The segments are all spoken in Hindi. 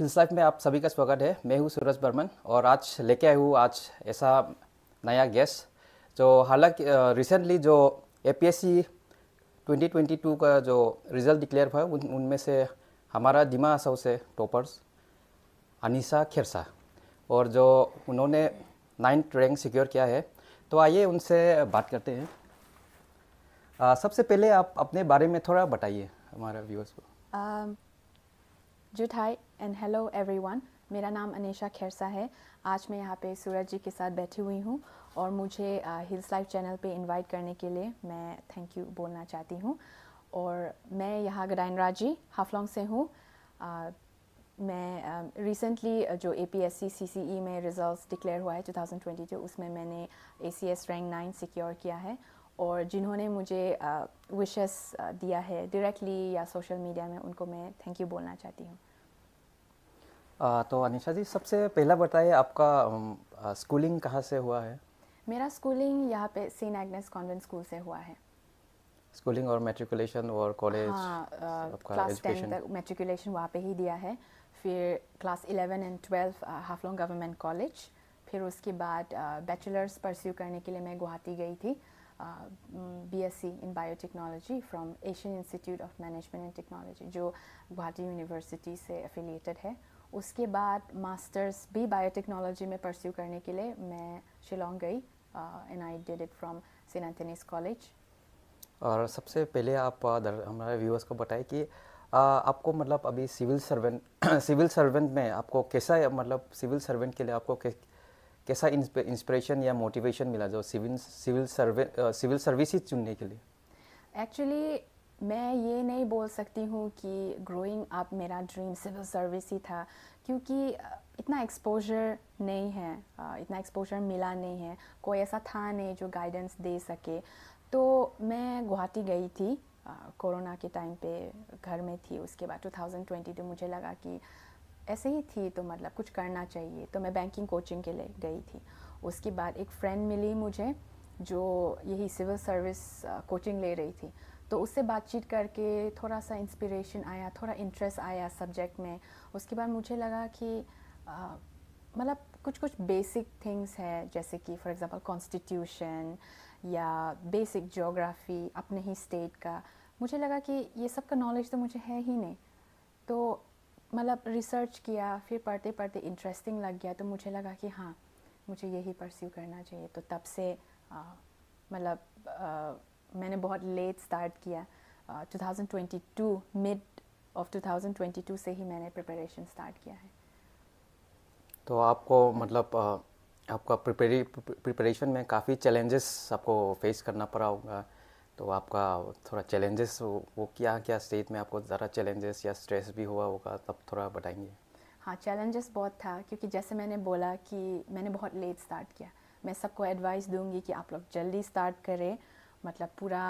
हिल्स लाइफ में आप सभी का स्वागत है मैं हूँ सूरज बर्मन और आज लेके आया हूँ आज ऐसा नया गेस्ट जो हालांकि रिसेंटली जो A P S C twenty twenty two का जो रिज़ल्ट डिक्लेयर हुआ उन उनमें से हमारा दिमा सौ से टॉपर्स अनिसा खेरसा और जो उन्होंने नाइन्थ रैंक सिक्योर किया है तो आइए उनसे बात करते हैं आ, सबसे पहले आप अपने बारे में थोड़ा बताइए हमारे व्यूअर्स को um... जुट हाई एंड हेलो एवरीवन मेरा नाम अनिशा खेरसा है आज मैं यहाँ पे सूरज जी के साथ बैठी हुई हूँ और मुझे हिल्स लाइफ चैनल पे इनवाइट करने के लिए मैं थैंक यू बोलना चाहती हूँ और मैं यहाँ ग्राइनराज राजी हाफलोंग से हूँ मैं रिसेंटली uh, जो ए पी एस सी सी सी ई में रिज़ल्ट डिक्लेयर हुआ है 2022 उसमें मैंने A C S rank nine secure किया है और जिन्होंने मुझे विशेस दिया है डायरेक्टली या सोशल मीडिया में उनको मैं थैंक यू बोलना चाहती हूँ तो अनिशा जी सबसे पहला बताइए आपका स्कूलिंग कहाँ से हुआ है मेरा स्कूलिंग यहाँ पे सेंट एग्नेस कॉन्वेंट स्कूल से हुआ है स्कूलिंग और मेट्रिकुलेशन और कॉलेज क्लास टेन तक मेट्रिकुलेशन वहाँ पे ही दिया है फिर class eleven and twelve Haflong government college फिर उसके बाद बैचलर्स परस्यू करने के लिए मैं गुवाहाटी गई थी Uh, mm, BSc in biotechnology from Asian institute of management and technology जो गुवाहाटी यूनिवर्सिटी से affiliated है उसके बाद मास्टर्स भी बायोटेक्नोलॉजी में परस्यू करने के लिए मैं शिलोंग गई and I did it from Saint Anthony's college और सबसे पहले आप uh, हमारे व्यूअर्स को बताएं कि आ, uh, आपको मतलब अभी सिविल सर्वेंट सिविल सर्वेंट में आपको कैसा मतलब सिविल सर्वेंट के लिए आपको कैसा इंस्पिरेशन या मोटिवेशन मिला जो civil civil survey civil services चुनने के लिए एक्चुअली मैं ये नहीं बोल सकती हूँ कि ग्रोइंग अप मेरा ड्रीम सिविल सर्विस ही था क्योंकि इतना एक्सपोजर नहीं है इतना एक्सपोजर मिला नहीं है कोई ऐसा था नहीं जो गाइडेंस दे सके तो मैं गुवाहाटी गई थी कोरोना के टाइम पे घर में थी उसके बाद 2020 तो मुझे लगा कि ऐसे ही थी तो मतलब कुछ करना चाहिए तो मैं बैंकिंग कोचिंग के लिए गई थी उसके बाद एक फ्रेंड मिली मुझे जो यही सिविल सर्विस कोचिंग ले रही थी तो उससे बातचीत करके थोड़ा सा इंस्पिरेशन आया थोड़ा इंटरेस्ट आया सब्जेक्ट में उसके बाद मुझे लगा कि मतलब कुछ कुछ बेसिक थिंग्स है जैसे कि फॉर एग्जांपल कॉन्स्टिट्यूशन या बेसिक जोग्राफ़ी अपने ही स्टेट का मुझे लगा कि ये सब का नॉलेज तो मुझे है ही नहीं तो मतलब रिसर्च किया फिर पढ़ते पढ़ते इंटरेस्टिंग लग गया तो मुझे लगा कि हाँ मुझे यही परस्यू करना चाहिए तो तब से मतलब मैंने बहुत लेट स्टार्ट किया ट्वेंटी टू मिड ऑफ 2022 से ही मैंने प्रिपरेशन स्टार्ट किया है तो आपको मतलब आपका प्रिपरेशन में काफ़ी चैलेंजेस आपको फेस करना पड़ा होगा तो आपका थोड़ा चैलेंजेस वो क्या क्या स्टेज में आपको ज़रा चैलेंजेस या स्ट्रेस भी हुआ होगा तब थोड़ा बताएंगे हाँ चैलेंजेस बहुत था क्योंकि जैसे मैंने बोला कि मैंने बहुत लेट स्टार्ट किया मैं सबको एडवाइस दूंगी कि आप लोग जल्दी स्टार्ट करें मतलब पूरा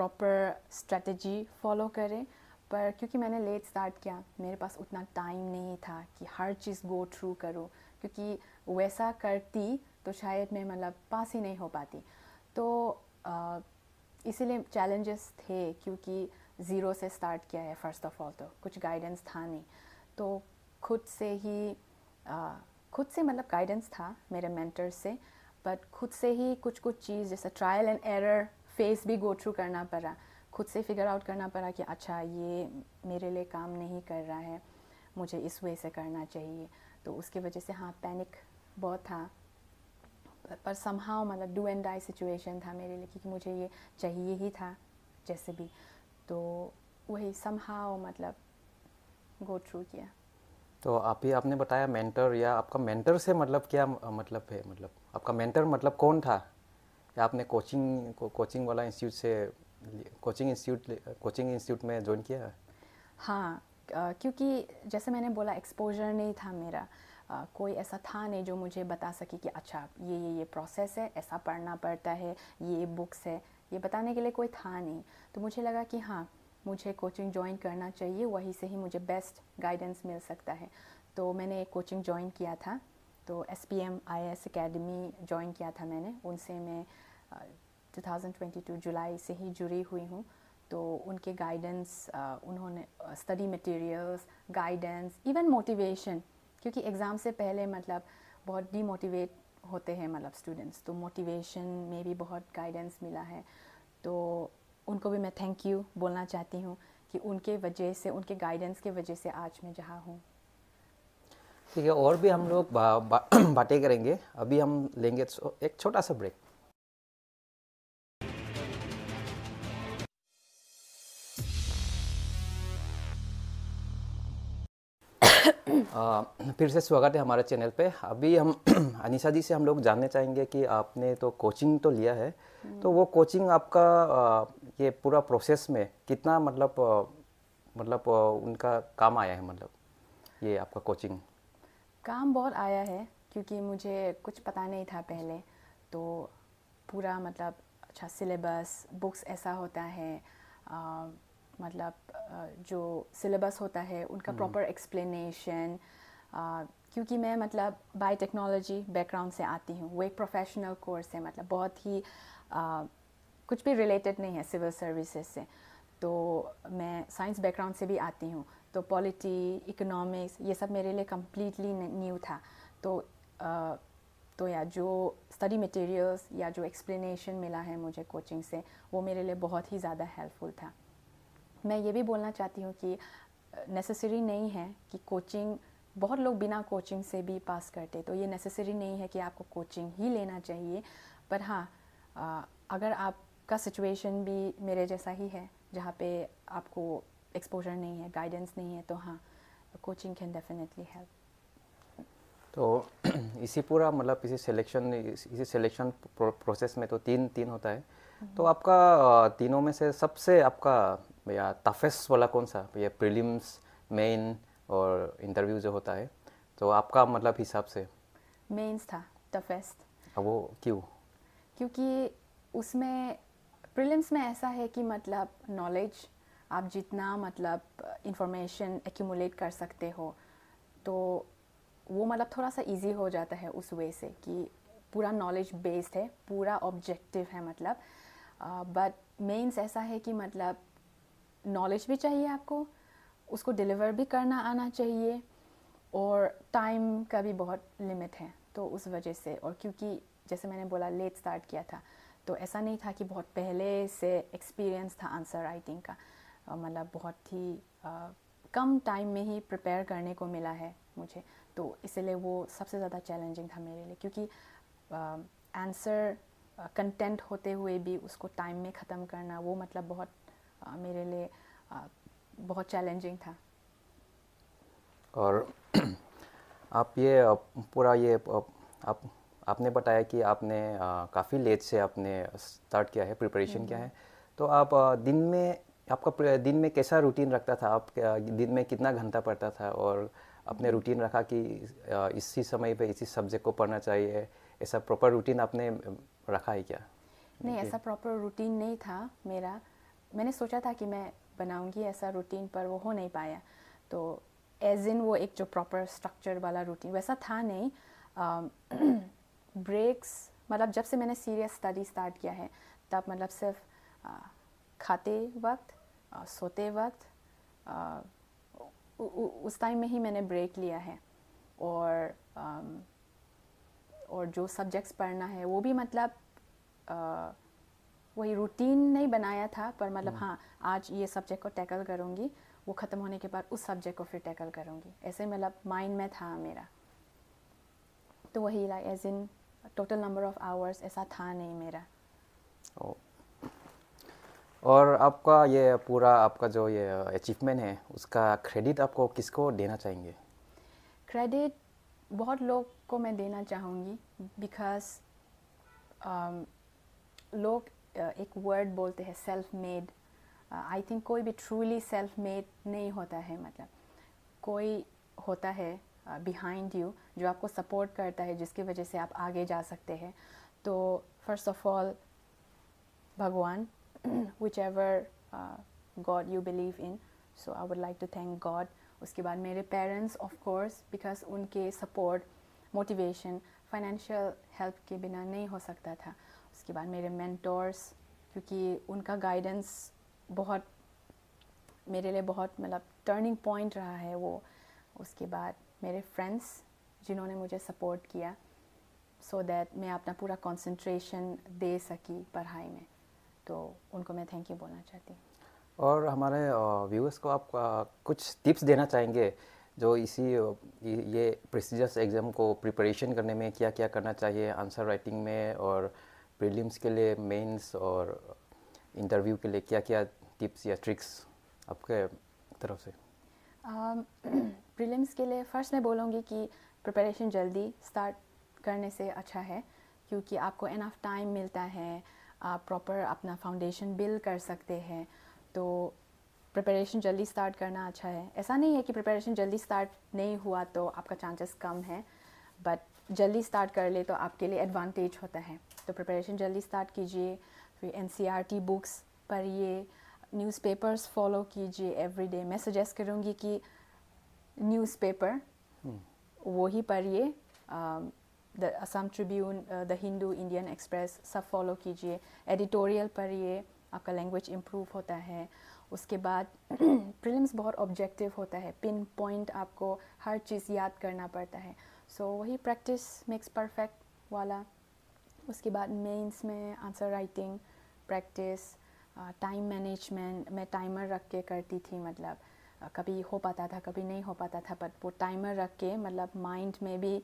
प्रॉपर स्ट्रेटजी फॉलो करें पर क्योंकि मैंने लेट स्टार्ट किया मेरे पास उतना टाइम नहीं था कि हर चीज़ गो थ्रू करो क्योंकि वैसा करती तो शायद मैं मतलब पास ही नहीं हो पाती तो आ, इसीलिए चैलेंजेस थे क्योंकि ज़ीरो से स्टार्ट किया है फर्स्ट ऑफ ऑल तो कुछ गाइडेंस था नहीं तो खुद से ही आ, खुद से मतलब गाइडेंस था मेरे मैंटर्स से बट खुद से ही कुछ कुछ चीज़ जैसे ट्रायल एंड एरर फेस भी गो थ्रू करना पड़ा खुद से फिगर आउट करना पड़ा कि अच्छा ये मेरे लिए काम नहीं कर रहा है मुझे इस वे से करना चाहिए तो उसकी वजह से हाँ पैनिक बहुत था पर समहाउ मतलब डू एंड डाई सिचुएशन था मेरे लिए क्योंकि मुझे ये चाहिए ही था जैसे भी तो वही समहाउ मतलब गो थ्रू किया तो आप ही आपने बताया मेंटर या आपका मेंटर से मतलब क्या मतलब है मतलब आपका मेंटर मतलब कौन था या आपने कोचिंग को, कोचिंग वाला इंस्टीट्यूट से कोचिंग इंस्टीट्यूट कोचिंग इंस्टीट्यूट में ज्वाइन किया हाँ क्योंकि जैसे मैंने बोला एक्सपोजर नहीं था मेरा आ, कोई ऐसा था नहीं जो मुझे बता सके कि अच्छा ये ये ये प्रोसेस है ऐसा पढ़ना पड़ता है ये बुक्स है ये बताने के लिए कोई था नहीं तो मुझे लगा कि हाँ मुझे कोचिंग ज्वाइन करना चाहिए वहीं से ही मुझे बेस्ट गाइडेंस मिल सकता है तो मैंने एक कोचिंग ज्वाइन किया था तो S P M I S academy join किया था मैंने उनसे मैं uh, 2022 जुलाई से ही जुड़ी हुई हूँ तो उनके गाइडेंस uh, उन्होंने study materials guidance even motivation क्योंकि एग्ज़ाम से पहले मतलब बहुत डीमोटिवेट होते हैं मतलब स्टूडेंट्स तो मोटिवेशन में भी बहुत गाइडेंस मिला है तो उनको भी मैं थैंक यू बोलना चाहती हूँ कि उनके वजह से उनके गाइडेंस के वजह से आज मैं जहाँ हूँ ठीक है और भी हम लोग बा, बा, बातें करेंगे अभी हम लेंगे एक छोटा सा ब्रेक आ, फिर से स्वागत है हमारे चैनल पे अभी हम अनिशा जी से हम लोग जानना चाहेंगे कि आपने तो कोचिंग तो लिया है हम्म। तो वो कोचिंग आपका ये पूरा प्रोसेस में कितना मतलब मतलब उनका काम आया है मतलब ये आपका कोचिंग काम बहुत आया है क्योंकि मुझे कुछ पता नहीं था पहले तो पूरा मतलब अच्छा सिलेबस बुक्स ऐसा होता है आ, मतलब जो सिलेबस होता है उनका प्रॉपर हम्म। एक्सप्लेनेशन क्योंकि मैं मतलब बाई टेक्नोलॉजी बैकग्राउंड से आती हूँ वो एक प्रोफेशनल कोर्स है मतलब बहुत ही आ, कुछ भी रिलेटेड नहीं है सिविल सर्विसेज से तो मैं साइंस बैकग्राउंड से भी आती हूँ तो पॉलिटी इकोनॉमिक्स ये सब मेरे लिए कम्प्लीटली न्यू था तो आ, तो या जो स्टडी मटेरियल्स या जो एक्सप्लेनेशन मिला है मुझे कोचिंग से वो मेरे लिए बहुत ही ज़्यादा हेल्पफुल था मैं ये भी बोलना चाहती हूँ कि नेसेसरी नहीं है कि कोचिंग बहुत लोग बिना कोचिंग से भी पास करते तो ये नेसेसरी नहीं है कि आपको कोचिंग ही लेना चाहिए पर हाँ अगर आपका सिचुएशन भी मेरे जैसा ही है जहाँ पे आपको एक्सपोजर नहीं है गाइडेंस नहीं है तो हाँ कोचिंग कैन डेफिनेटली हेल्प तो इसी पूरा मतलब इसी सिलेक्शन इसी सिलेक्शन प्रोसेस में तो तीन तीन होता है हम्म। तो आपका तीनों में से सबसे आपका या टफेस्ट वाला कौन सा ये प्रीलिम्स मेन और इंटरव्यू जो होता है तो आपका मतलब हिसाब से मेंस था टफेस्ट वो क्यों क्योंकि उसमें प्रिलिम्स में ऐसा है कि मतलब नॉलेज आप जितना मतलब इंफॉर्मेशन एक्यूमुलेट कर सकते हो तो वो मतलब थोड़ा सा इजी हो जाता है उस वे से कि पूरा नॉलेज बेस्ड है पूरा ऑब्जेक्टिव है मतलब बट uh, मेंस ऐसा है कि मतलब नॉलेज भी चाहिए आपको उसको डिलीवर भी करना आना चाहिए और टाइम का भी बहुत लिमिट है तो उस वजह से और क्योंकि जैसे मैंने बोला लेट स्टार्ट किया था तो ऐसा नहीं था कि बहुत पहले से एक्सपीरियंस था आंसर राइटिंग का मतलब बहुत ही आ, कम टाइम में ही प्रिपेयर करने को मिला है मुझे तो इसलिए वो सबसे ज़्यादा चैलेंजिंग था मेरे लिए क्योंकि आंसर कंटेंट होते हुए भी उसको टाइम में ख़त्म करना वो मतलब बहुत आ, मेरे लिए बहुत चैलेंजिंग था और आप ये पूरा ये आप आपने बताया कि आपने काफ़ी लेट से आपने स्टार्ट किया है प्रिपरेशन किया है हम्म। तो आप दिन में आपका दिन में कैसा रूटीन रखता था आप दिन में कितना घंटा पढ़ता था और आपने रूटीन हम्म। रखा कि इसी समय पे इसी सब्जेक्ट को पढ़ना चाहिए ऐसा प्रॉपर रूटीन आपने रखा है क्या नहीं ऐसा प्रॉपर रूटीन नहीं था मेरा मैंने सोचा था कि मैं बनाऊंगी ऐसा रूटीन पर वो हो नहीं पाया तो एज इन वो एक जो प्रॉपर स्ट्रक्चर वाला रूटीन वैसा था नहीं ब्रेक्स मतलब जब से मैंने सीरियस स्टडी स्टार्ट किया है तब मतलब सिर्फ खाते वक्त सोते वक्त उ, उस टाइम में ही मैंने ब्रेक लिया है और और जो सब्जेक्ट्स पढ़ना है वो भी मतलब वही रूटीन नहीं बनाया था पर मतलब हम्म। हाँ आज ये सब्जेक्ट को टैकल करूँगी वो ख़त्म होने के बाद उस सब्जेक्ट को फिर टैकल करूँगी ऐसे मतलब माइंड में था मेरा तो वही like as in total number of hours ऐसा था नहीं मेरा ओ और आपका ये पूरा आपका जो ये अचीवमेंट है उसका क्रेडिट आपको किसको देना चाहेंगे क्रेडिट बहुत लोग को मैं देना चाहूँगी बिकॉज um, लोग एक वर्ड बोलते हैं सेल्फ मेड आई थिंक कोई भी ट्रूली सेल्फ मेड नहीं होता है मतलब कोई होता है बिहाइंड uh, यू जो आपको सपोर्ट करता है जिसकी वजह से आप आगे जा सकते हैं तो फर्स्ट ऑफ ऑल भगवान whichever god you believe in so I would like to thank god उसके बाद मेरे पेरेंट्स ऑफ कोर्स बिकॉज उनके सपोर्ट मोटिवेशन फाइनेंशियल हेल्प के बिना नहीं हो सकता था उसके बाद मेरे मैंटोर्स क्योंकि उनका गाइडेंस बहुत मेरे लिए बहुत मतलब टर्निंग पॉइंट रहा है वो उसके बाद मेरे फ्रेंड्स जिन्होंने मुझे सपोर्ट किया सो so दैट मैं अपना पूरा कंसंट्रेशन दे सकी पढ़ाई में तो उनको मैं थैंक यू बोलना चाहती हूँ और हमारे व्यूअर्स को आप कुछ टिप्स देना चाहेंगे जो इसी ये प्रेस्टिजियस एग्ज़ाम को प्रिपरेशन करने में क्या क्या करना चाहिए आंसर राइटिंग में और प्रीलिम्स के लिए मेंस और इंटरव्यू के लिए क्या क्या टिप्स या ट्रिक्स आपके तरफ से प्रीलिम्स um, के लिए फ़र्स्ट मैं बोलूँगी कि प्रिपरेशन जल्दी स्टार्ट करने से अच्छा है क्योंकि आपको इनफ टाइम मिलता है आप प्रॉपर अपना फाउंडेशन बिल्ड कर सकते हैं तो प्रिपरेशन जल्दी स्टार्ट करना अच्छा है ऐसा नहीं है कि प्रिपरेशन जल्दी स्टार्ट नहीं हुआ तो आपका चांसेस कम है बट जल्दी स्टार्ट कर ले तो आपके लिए एडवांटेज होता है तो प्रिपरेशन जल्दी स्टार्ट कीजिए फिर N C R T books पढ़िए न्यूज़ न्यूज़पेपर्स फॉलो कीजिए एवरीडे मैं सजेस्ट करूँगी कि न्यूज़पेपर हम्म। वो ही पढ़िए the Assam Tribune the Hindu Indian Express सब फॉलो कीजिए एडिटोरियल पढ़िए आपका लैंग्वेज इम्प्रूव होता है उसके बाद प्रिलिम्स बहुत ऑब्जेक्टिव होता है पिन पॉइंट आपको हर चीज़ याद करना पड़ता है सो so, वही प्रैक्टिस मेक्स परफेक्ट वाला उसके बाद मेंस में answer writing practice time management मैं टाइमर रख के करती थी मतलब uh, कभी हो पाता था कभी नहीं हो पाता था बट वो टाइमर रख के मतलब माइंड में भी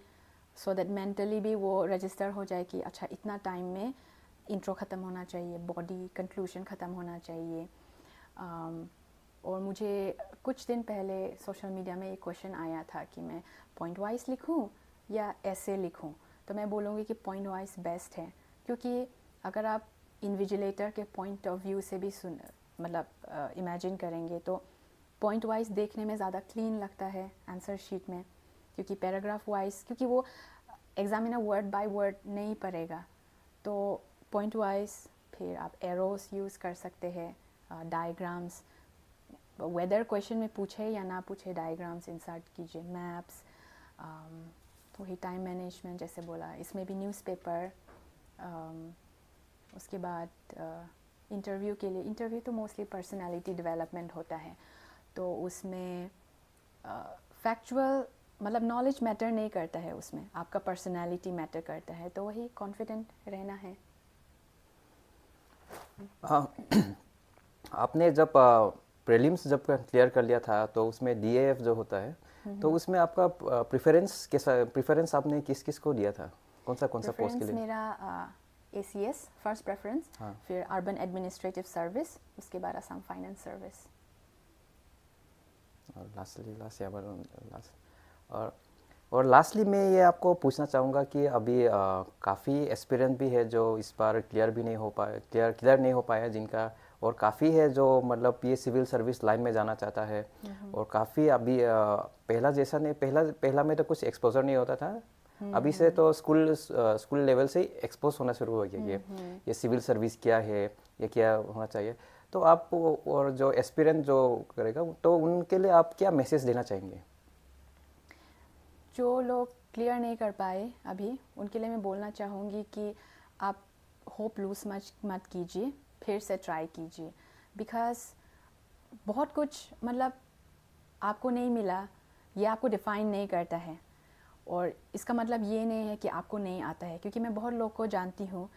सो दैट मेंटली भी वो रजिस्टर हो जाए कि अच्छा इतना टाइम में इंट्रो ख़त्म होना चाहिए बॉडी कंक्लूजन ख़त्म होना चाहिए um, और मुझे कुछ दिन पहले सोशल मीडिया में एक क्वेश्चन आया था कि मैं पॉइंट वाइज लिखूं या ऐसे लिखूं तो मैं बोलूँगी कि पॉइंट वाइज बेस्ट है क्योंकि अगर आप इन्विजिलेटर के पॉइंट ऑफ व्यू से भी सुन मतलब इमेजिन करेंगे तो पॉइंट वाइज देखने में ज़्यादा क्लीन लगता है आंसर शीट में क्योंकि पैराग्राफ वाइज क्योंकि वो एग्ज़ामिनर वर्ड बाय वर्ड नहीं पड़ेगा तो पॉइंट वाइज फिर आप एरोस यूज़ कर सकते हैं डायग्राम्स वेदर क्वेश्चन में पूछे या ना पूछे डायग्राम्स इंसर्ट कीजिए मैप्स वही टाइम मैनेजमेंट जैसे बोला इसमें भी न्यूज़पेपर um, उसके बाद इंटरव्यू uh, के लिए इंटरव्यू तो मोस्टली पर्सनालिटी डेवलपमेंट होता है तो उसमें फैक्चुअल uh, मतलब नॉलेज मैटर नहीं करता है उसमें आपका पर्सनालिटी मैटर करता है तो वही कॉन्फिडेंट रहना है हाँ। आपने जब प्रीलिम्स uh, जब क्लियर कर लिया था तो उसमें डीएएफ जो होता है तो हम्म। उसमें आपका प्रेफरेंस कैसा प्रेफरेंस आपने किस किस को दिया था कौन सा कौन सा पोस्ट के लिए मेरा A C S first preference फिर अर्बन एडमिनिस्ट्रेटिव सर्विस उसके बाद असम फाइनेंस सर्विस और लास्टली लास्ट या बार और और लास्टली मैं ये आपको पूछना चाहूँगा कि अभी काफ़ी एक्सपीरियंस भी है जो इस बार क्लियर भी नहीं हो पाया क्लियर क्लियर नहीं हो पाया जिनका और काफ़ी है जो मतलब ये सिविल सर्विस लाइन में जाना चाहता है हम्म। और काफ़ी अभी पहला जैसा नहीं पहला पहला में तो कुछ एक्सपोजर नहीं होता था हम्म। अभी से तो स्कूल स्कूल लेवल से एक्सपोज होना शुरू हो गया ये हम्म, ये सिविल सर्विस क्या है ये क्या होना चाहिए तो आप और जो एक्सपीरियंस जो करेगा तो उनके लिए आप क्या मैसेज देना चाहेंगे जो लोग क्लियर नहीं कर पाए अभी उनके लिए मैं बोलना चाहूँगी कि आप होप लूज मच मत कीजिए फिर से ट्राई कीजिए बिकॉज़ बहुत कुछ मतलब आपको नहीं मिला ये आपको डिफ़ाइन नहीं करता है और इसका मतलब ये नहीं है कि आपको नहीं आता है क्योंकि मैं बहुत लोग को जानती हूँ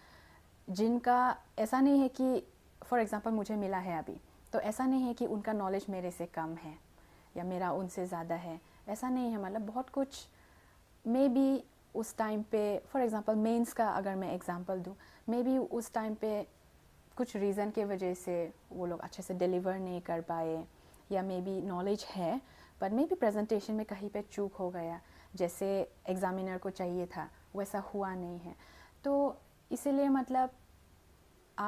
जिनका ऐसा नहीं है कि फॉर एग्ज़ाम्पल मुझे मिला है अभी तो ऐसा नहीं है कि उनका नॉलेज मेरे से कम है या मेरा उनसे ज़्यादा है ऐसा नहीं है मतलब बहुत कुछ मे बी उस टाइम पे फॉर एग्ज़ाम्पल मेंस का अगर मैं एग्ज़ाम्पल दूँ मे बी उस टाइम पे कुछ रीज़न के वजह से वो लोग अच्छे से डिलीवर नहीं कर पाए या मे बी नॉलेज है पर मे बी प्रेजेंटेशन में कहीं पे चूक हो गया जैसे एग्ज़ामिनर को चाहिए था वैसा हुआ नहीं है तो इसीलिए मतलब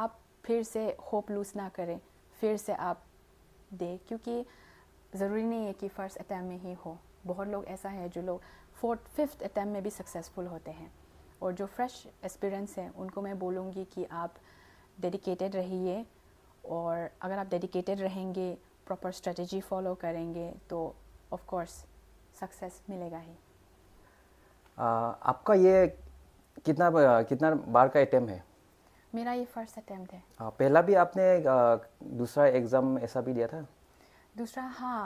आप फिर से होप लूज़ ना करें फिर से आप दें क्योंकि ज़रूरी नहीं है कि फ़र्स्ट अटैम्प में ही हो बहुत लोग ऐसा है जो लोग फोर्थ फिफ्थ अटैम्प में भी सक्सेसफुल होते हैं और जो फ्रेश एक्सपीरियंस है उनको मैं बोलूँगी कि आप डेडिकेटेड रहिए और अगर आप डेडिकेटेड रहेंगे प्रॉपर स्ट्रेटजी फॉलो करेंगे तो ऑफ कोर्स सक्सेस मिलेगा ही आ, आपका ये कितना कितना बार का अटैम्प है मेरा ये फर्स्ट अटैम्प्ट है आ, पहला भी आपने दूसरा एग्ज़ाम ऐसा भी दिया था दूसरा हाँ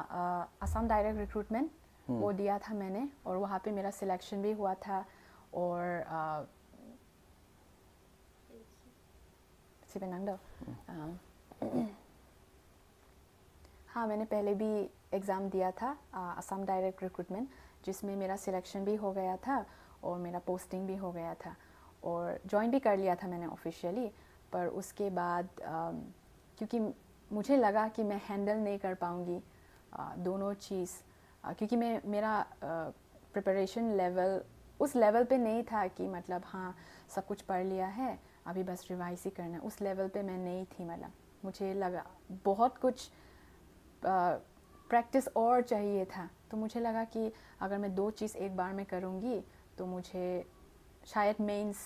असम डायरेक्ट रिक्रूटमेंट वो हम्म। दिया था मैंने और वहाँ पे मेरा सिलेक्शन भी हुआ था और से पेनांग हाँ।, हाँ मैंने पहले भी एग्ज़ाम दिया था असम डायरेक्ट रिक्रूटमेंट जिसमें मेरा सिलेक्शन भी हो गया था और मेरा पोस्टिंग भी हो गया था और ज्वाइन भी कर लिया था मैंने ऑफिशियली पर उसके बाद क्योंकि मुझे लगा कि मैं हैंडल नहीं कर पाऊँगी दोनों चीज़ क्योंकि मैं मेरा प्रिपरेशन लेवल उस लेवल पे नहीं था कि मतलब हाँ सब कुछ पढ़ लिया है अभी बस रिवाइज ही करना है उस लेवल पे मैं नहीं थी मतलब मुझे लगा बहुत कुछ प्रैक्टिस और चाहिए था तो मुझे लगा कि अगर मैं दो चीज़ एक बार में करूँगी तो मुझे शायद मेंस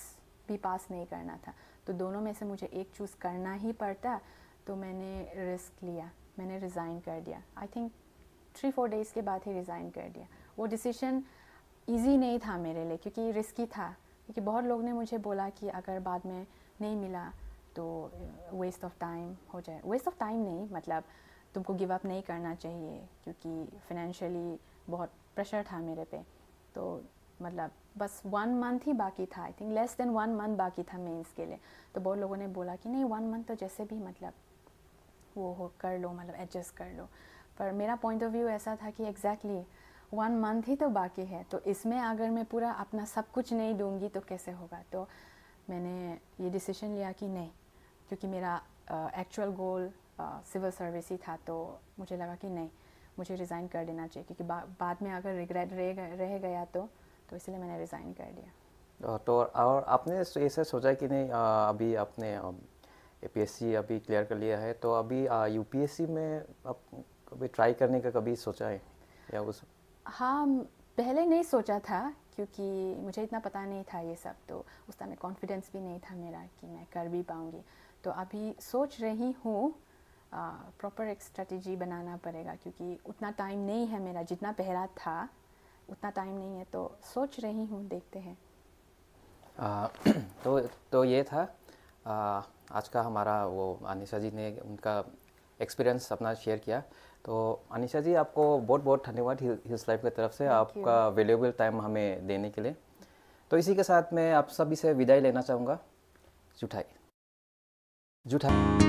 भी पास नहीं करना था तो दोनों में से मुझे एक चूज़ करना ही पड़ता तो मैंने रिस्क लिया मैंने रिज़ाइन कर दिया I think three four days के बाद ही रिज़ाइन कर दिया वो डिसीशन ईजी नहीं था मेरे लिए क्योंकि रिस्की था क्योंकि बहुत लोग ने मुझे बोला कि अगर बाद में नहीं मिला तो वेस्ट ऑफ टाइम हो जाए वेस्ट ऑफ टाइम नहीं मतलब तुमको गिव अप नहीं करना चाहिए क्योंकि फिनेंशियली बहुत प्रेशर था मेरे पे तो मतलब बस वन मंथ ही बाकी था I think less than one month बाकी था मैं के लिए तो बहुत लोगों ने बोला कि नहीं वन मंथ तो जैसे भी मतलब वो हो कर लो मतलब एडजस्ट कर लो पर मेरा पॉइंट ऑफ व्यू ऐसा था कि एग्जैक्टली exactly, वन मंथ ही तो बाकी है तो इसमें अगर मैं पूरा अपना सब कुछ नहीं दूंगी तो कैसे होगा तो मैंने ये डिसीजन लिया कि नहीं क्योंकि मेरा एक्चुअल गोल सिविल सर्विस ही था तो मुझे लगा कि नहीं मुझे रिज़ाइन कर देना चाहिए क्योंकि बा, बाद में अगर रिग्रेट रह, रह गया तो तो इसलिए मैंने रिज़ाइन कर दिया तो और आपने ऐसे सोचा कि नहीं आ, अभी आपने ए अभी क्लियर कर लिया है तो अभी यू में आप कभी ट्राई करने का कभी सोचा है या उस हाँ पहले नहीं सोचा था क्योंकि मुझे इतना पता नहीं था ये सब तो उस टाइम कॉन्फिडेंस भी नहीं था मेरा कि मैं कर भी पाऊँगी तो अभी सोच रही हूँ प्रॉपर एक स्ट्रेटजी बनाना पड़ेगा क्योंकि उतना टाइम नहीं है मेरा जितना पहला था उतना टाइम नहीं है तो सोच रही हूँ देखते हैं आ, तो तो ये था आ, आज का हमारा वो अनिशा जी ने उनका एक्सपीरियंस अपना शेयर किया तो अनिशा जी आपको बहुत बहुत धन्यवाद हिल्स लाइफ की तरफ से आपका वैल्यूबल टाइम हमें देने के लिए तो इसी के साथ मैं आप सभी से विदाई लेना चाहूँगा जुठाई जुठाई